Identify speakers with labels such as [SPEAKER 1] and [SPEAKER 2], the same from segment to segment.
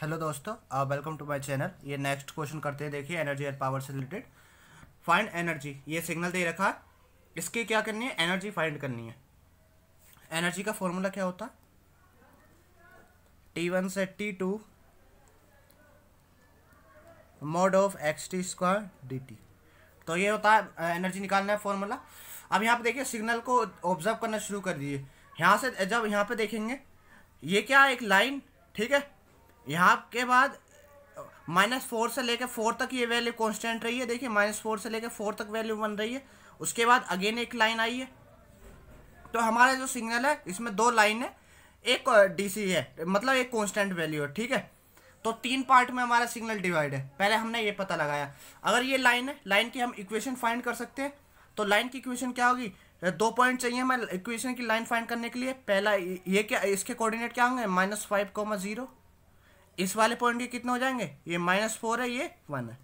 [SPEAKER 1] hello दोस्तों welcome to my channel ये next question करते हैं देखिए एनर्जी एंड पावर से रिलेटेड फाइंड एनर्जी ये सिग्नल दे रखा है इसकी क्या करनी है एनर्जी फाइंड करनी है एनर्जी का फॉर्मूला क्या होता टी वन से T two mod of X T square D T तो ये होता है एनर्जी uh, निकालना है फॉर्मूला अब यहाँ पे देखिए सिग्नल को ऑब्जर्व करना शुरू कर दिए यहाँ से जब यहाँ पर देखेंगे ये क्या एक लाइन ठीक है यहाँ के बाद माइनस फोर से लेकर फोर तक ये वैल्यू कॉन्स्टेंट रही है देखिए माइनस फोर से लेकर फोर तक वैल्यू बन रही है उसके बाद अगेन एक लाइन आई है तो हमारा जो सिग्नल है इसमें दो लाइन है एक डीसी है मतलब एक कॉन्स्टेंट वैल्यू है ठीक है तो तीन पार्ट में हमारा सिग्नल डिवाइड है पहले हमने ये पता लगाया अगर ये लाइन है लाइन की हम इक्वेशन फाइंड कर सकते हैं तो लाइन की इक्वेशन क्या होगी दो पॉइंट चाहिए हमें इक्वेशन की लाइन फाइंड करने के लिए पहला ये क्या इसके कोऑर्डिनेट क्या होंगे माइनस फाइव कोमा जीरो इस वाले पॉइंट के कितने हो जाएंगे ये माइनस फोर है ये वन है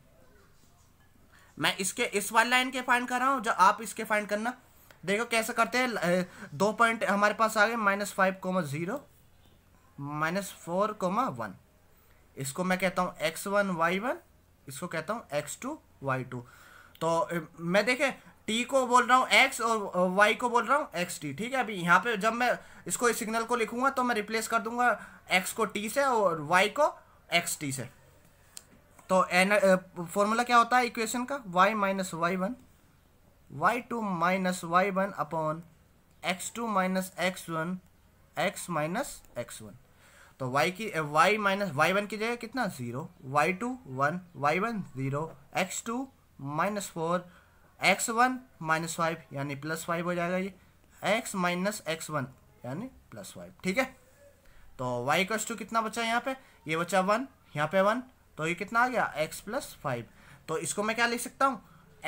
[SPEAKER 1] मैं इसके इस वाले लाइन के फाइंड कर रहा हूँ जो आप इसके फाइंड करना देखो कैसे करते हैं दो पॉइंट हमारे पास आ गए minus five comma zero minus four comma one इसको मैं कहता हूँ एक्स वन वाई वन इसको कहता हूँ एक्स टू वाई टू तो मैं देखे टी को बोल रहा हूँ एक्स और वाई को बोल रहा हूँ एक्स टी ठीक है अभी यहाँ पे जब मैं इसको इस सिग्नल को लिखूंगा तो मैं रिप्लेस कर दूंगा एक्स को टी से और वाई को एक्स टी से तो एन फॉर्मूला क्या होता है इक्वेशन का Y minus Y one Y two minus Y one upon X two minus X one X minus X one तो y की y माइनस वाई वन की जगह कितना zero Y two one Y one zero X two minus four X one minus five यानी plus five हो जाएगा ये X minus X one यानी प्लस फाइव ठीक है तो वाई कस टू कितना बचा यहाँ पे ये बचा वन यहाँ पे वन तो ये कितना आ गया एक्स प्लस फाइव तो इसको मैं क्या लिख सकता हूँ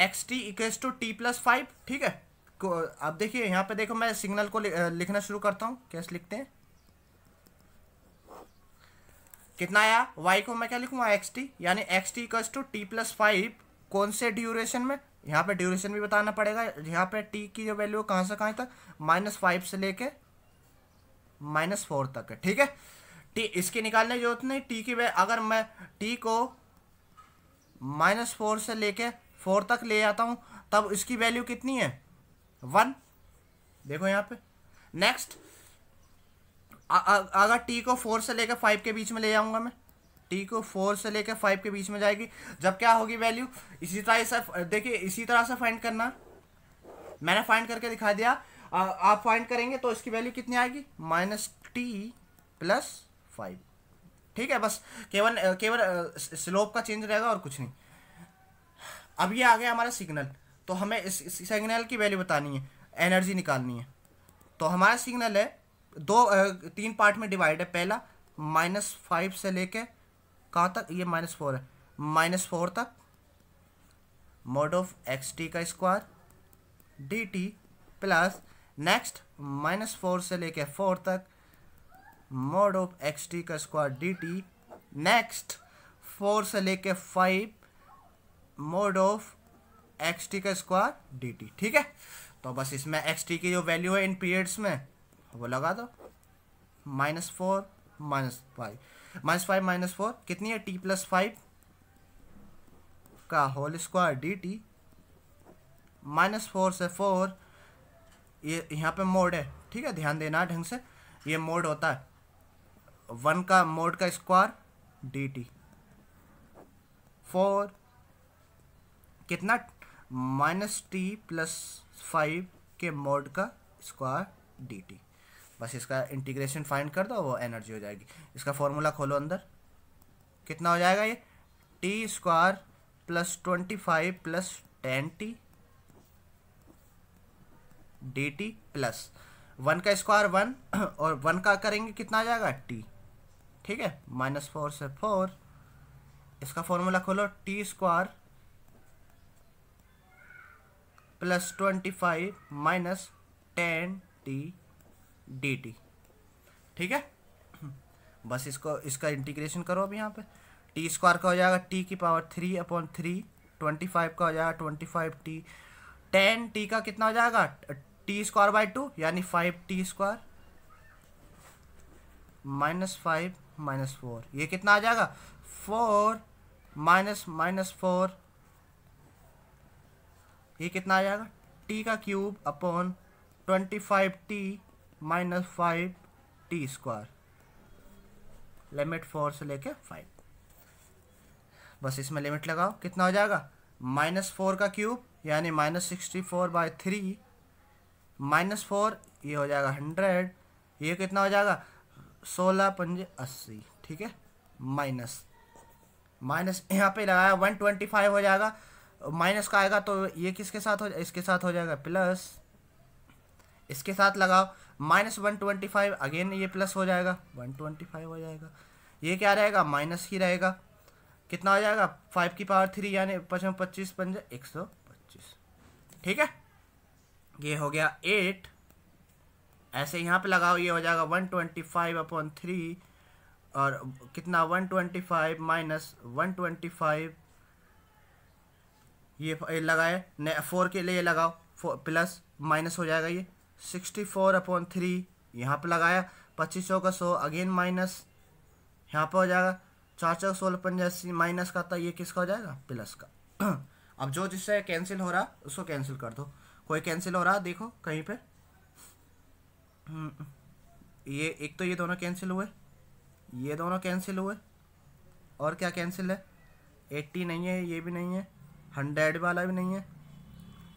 [SPEAKER 1] X T equals to T plus five ठीक है अब देखिए यहाँ पे देखो मैं सिग्नल को लिखना शुरू करता हूँ कैसे लिखते हैं कितना आया वाई को मैं क्या लिखूंगा एक्स टी यानी X T equals to T plus five कौन से ड्यूरेशन में यहाँ पे ड्यूरेशन भी बताना पड़ेगा यहाँ पे टी की जो वैल्यू है कहाँ से कहाँ तक माइनस फाइव से लेके माइनस फोर तक है ठीक है टी इसकी निकालने की जरूरत नहीं टी की अगर मैं टी को माइनस फोर से लेके फोर तक ले जाता हूँ तब इसकी वैल्यू कितनी है वन देखो यहाँ पे नेक्स्ट अगर टी को फोर से लेकर फाइव के बीच में ले जाऊँगा मैं ठीक है फोर से लेकर फाइव के बीच में जाएगी जब क्या होगी वैल्यू इसी तरह से देखिए इसी तरह से फाइंड करना मैंने फाइंड करके दिखा दिया आ, आप फाइंड करेंगे तो इसकी वैल्यू कितनी आएगी माइनस टी प्लस फाइव ठीक है बस केवल केवल स्लोप का चेंज रहेगा और कुछ नहीं अब ये आ गया हमारा सिग्नल तो हमें इस, इस सिग्नल की वैल्यू बतानी है एनर्जी निकालनी है तो हमारा सिग्नल है दो तीन पार्ट में डिवाइड है पहला माइनस फाइव से लेकर कहाँ तक ये माइनस फोर है माइनस फोर तक मोड ऑफ एक्स टी का square D T plus next minus four से लेके फोर तक मोड ऑफ एक्स टी का square D T next four से लेके five mod of X T का स्क्वायर डी टी ठीक है तो बस इसमें एक्स टी की जो वैल्यू है इन पीरियड्स में वो लगा दो minus four minus five minus five minus four कितनी है टी प्लस फाइव का whole square D T minus four से फोर ये यहाँ पे मोड है ठीक है ध्यान देना ढंग से ये मोड होता है वन का मोड का स्क्वायर डी टी फोर कितना माइनस टी प्लस फाइव के मोड का स्क्वायर डी टी बस इसका इंटीग्रेशन फाइंड कर दो वो एनर्जी हो जाएगी इसका फॉर्मूला खोलो अंदर कितना हो जाएगा ये T square plus twenty five plus ten T D T plus one का स्क्वायर वन और वन का करेंगे कितना आ जाएगा टी ठीक है माइनस फोर से फोर इसका फॉर्मूला खोलो T square plus twenty five minus ten T D T ठीक है बस इसको इसका इंटीग्रेशन करो अब यहाँ पे टी स्क्वायर का हो जाएगा टी की power three upon three twenty five का हो जाएगा twenty five T ten T का कितना हो जाएगा टी स्क्वायर बाई टू यानी five T square minus five minus four ये कितना आ जाएगा फोर माइनस माइनस फोर ये कितना आ जाएगा टी का cube upon twenty five T minus five T square limit four से लेके फाइव बस इसमें लिमिट लगाओ कितना हो जाएगा माइनस फोर का क्यूब यानी minus sixty four by three minus four ये हो जाएगा हंड्रेड ये कितना हो जाएगा सोलह पंजे अस्सी ठीक है माइनस माइनस यहाँ पे लगाया वन ट्वेंटी फाइव हो जाएगा माइनस का आएगा तो ये किसके साथ हो इसके साथ हो जाएगा प्लस इसके साथ लगाओ minus one twenty five again ये प्लस हो जाएगा वन ट्वेंटी फाइव हो जाएगा ये क्या रहेगा माइनस ही रहेगा कितना हो जाएगा फाइव की पावर थ्री यानी पचम पच्चीस पंजा एक सौ पच्चीस ठीक है ये हो गया एट ऐसे यहाँ पे लगाओ ये हो जाएगा one twenty five upon three और कितना one twenty five minus one twenty five ये लगाए फोर के लिए लगाओ प्लस माइनस हो जाएगा ये सिक्सटी फोर अपॉन थ्री यहाँ पर लगाया पच्चीस सौ का सौ अगेन माइनस यहाँ पर हो जाएगा चार सौ सोलह पंजासी माइनस का था ये किसका हो जाएगा प्लस का अब जो जिससे कैंसिल हो रहा उसको कैंसिल कर दो कोई कैंसिल हो रहा देखो कहीं पे हम्म, ये एक तो ये दोनों कैंसिल हुए ये दोनों कैंसिल हुए और क्या कैंसिल है एट्टी नहीं है ये भी नहीं है हंड्रेड वाला भी नहीं है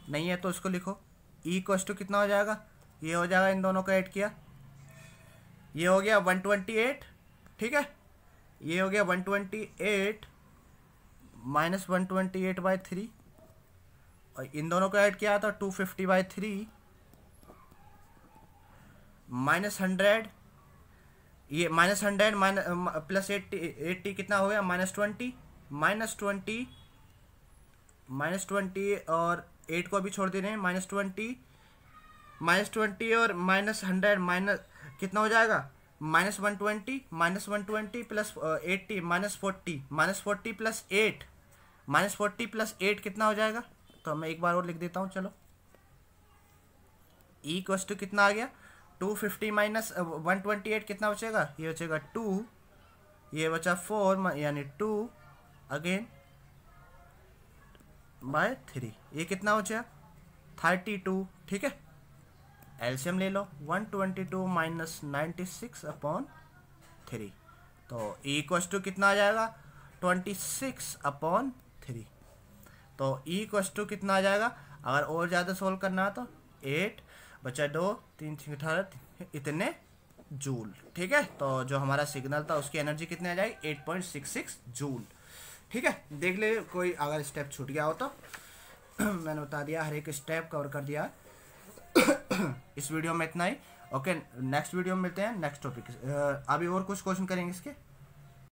[SPEAKER 1] नहीं है तो उसको लिखो ई e कॉस्ट कितना हो जाएगा ये हो जाएगा इन दोनों को ऐड किया ये हो गया वन ट्वेंटी एट ठीक है ये हो गया one twenty eight minus one twenty eight by three और इन दोनों को ऐड किया था two fifty by three minus hundred ये minus hundred minus plus eighty eighty कितना हो गया minus twenty minus twenty minus twenty और एट को अभी छोड़ दे रहे हैं माइनस ट्वेंटी माइनस ट्वेंटी और माइनस हंड्रेड माइनस कितना हो जाएगा minus one twenty minus one twenty plus eighty minus forty minus forty plus eight minus forty plus eight कितना हो जाएगा तो मैं एक बार और लिख देता हूँ चलो ई क्वेश्चन टू कितना आ गया two fifty minus one twenty eight कितना बचेगा ये बचेगा टू ये बचा फोर यानी टू अगेन बाय थ्री ये कितना हो बचेगा थर्टी टू ठीक है एल्शियम ले लो 122 twenty two minus ninety six upon three तो इक्वस e टू कितना आ जाएगा 26 सिक्स अपॉन थ्री तो इक्वस e टू कितना आ जाएगा अगर और ज़्यादा सोल्व करना है तो एट बचा दो तीन अठारह इतने जूल ठीक है तो जो हमारा सिग्नल था उसकी एनर्जी कितनी आ जाएगी eight point six six joule ठीक है देख ले कोई अगर स्टेप छूट गया हो तो मैंने बता दिया हर एक स्टेप कवर कर दिया है इस वीडियो में इतना ही ओके नेक्स्ट वीडियो में मिलते हैं नेक्स्ट टॉपिक अभी और कुछ क्वेश्चन करेंगे इसके